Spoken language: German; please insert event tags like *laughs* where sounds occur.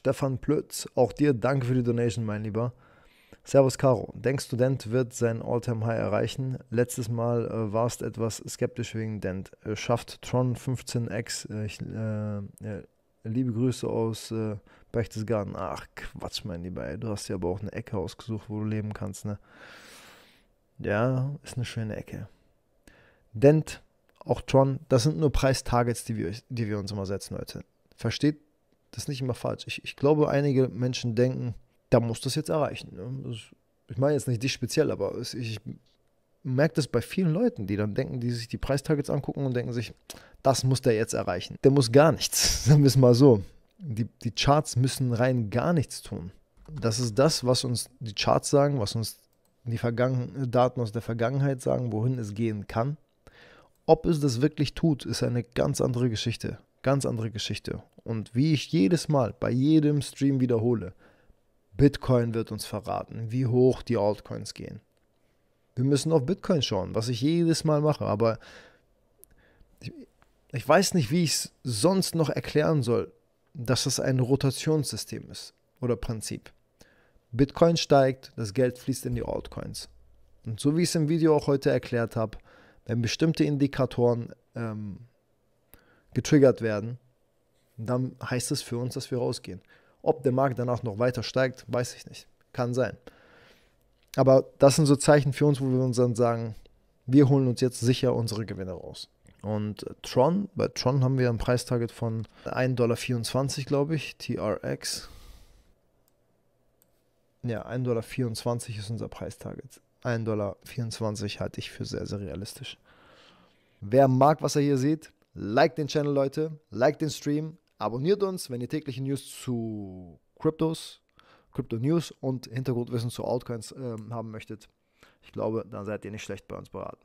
Stefan Plötz, auch dir danke für die Donation, mein Lieber. Servus Caro, denkst du, Dent wird sein All-Time-High erreichen? Letztes Mal äh, warst etwas skeptisch wegen Dent. Äh, schafft Tron 15X? Äh, ich, äh, äh, liebe Grüße aus äh, Berchtesgaden. Ach, Quatsch, mein Lieber, ey. du hast ja aber auch eine Ecke ausgesucht, wo du leben kannst, ne? Ja, ist eine schöne Ecke. Dent, auch Tron, das sind nur Preistargets, die wir, die wir uns immer setzen, Leute. Versteht das ist nicht immer falsch. Ich, ich glaube, einige Menschen denken, da muss das jetzt erreichen. Ne? Das, ich meine jetzt nicht dich speziell, aber es, ich merke das bei vielen Leuten, die dann denken, die sich die Preistargets angucken und denken sich, das muss der jetzt erreichen. Der muss gar nichts, *laughs* sagen wir es mal so. Die, die Charts müssen rein gar nichts tun. Das ist das, was uns die Charts sagen, was uns die Vergangen äh, Daten aus der Vergangenheit sagen, wohin es gehen kann. Ob es das wirklich tut, ist eine ganz andere Geschichte. Ganz andere Geschichte. Und wie ich jedes Mal bei jedem Stream wiederhole, Bitcoin wird uns verraten, wie hoch die Altcoins gehen. Wir müssen auf Bitcoin schauen, was ich jedes Mal mache. Aber ich, ich weiß nicht, wie ich es sonst noch erklären soll, dass es ein Rotationssystem ist oder Prinzip. Bitcoin steigt, das Geld fließt in die Altcoins. Und so wie ich es im Video auch heute erklärt habe, wenn bestimmte Indikatoren ähm, getriggert werden, dann heißt es für uns, dass wir rausgehen. Ob der Markt danach noch weiter steigt, weiß ich nicht. Kann sein. Aber das sind so Zeichen für uns, wo wir uns dann sagen, wir holen uns jetzt sicher unsere Gewinne raus. Und Tron, bei Tron haben wir ein Preistarget von 1,24 Dollar, glaube ich, TRX. Ja, 1,24 Dollar ist unser Preistarget. 1,24 Dollar halte ich für sehr, sehr realistisch. Wer mag, was er hier sieht, Like den Channel, Leute. Like den Stream. Abonniert uns, wenn ihr tägliche News zu Kryptos, Crypto News und Hintergrundwissen zu Altcoins äh, haben möchtet. Ich glaube, dann seid ihr nicht schlecht bei uns beraten.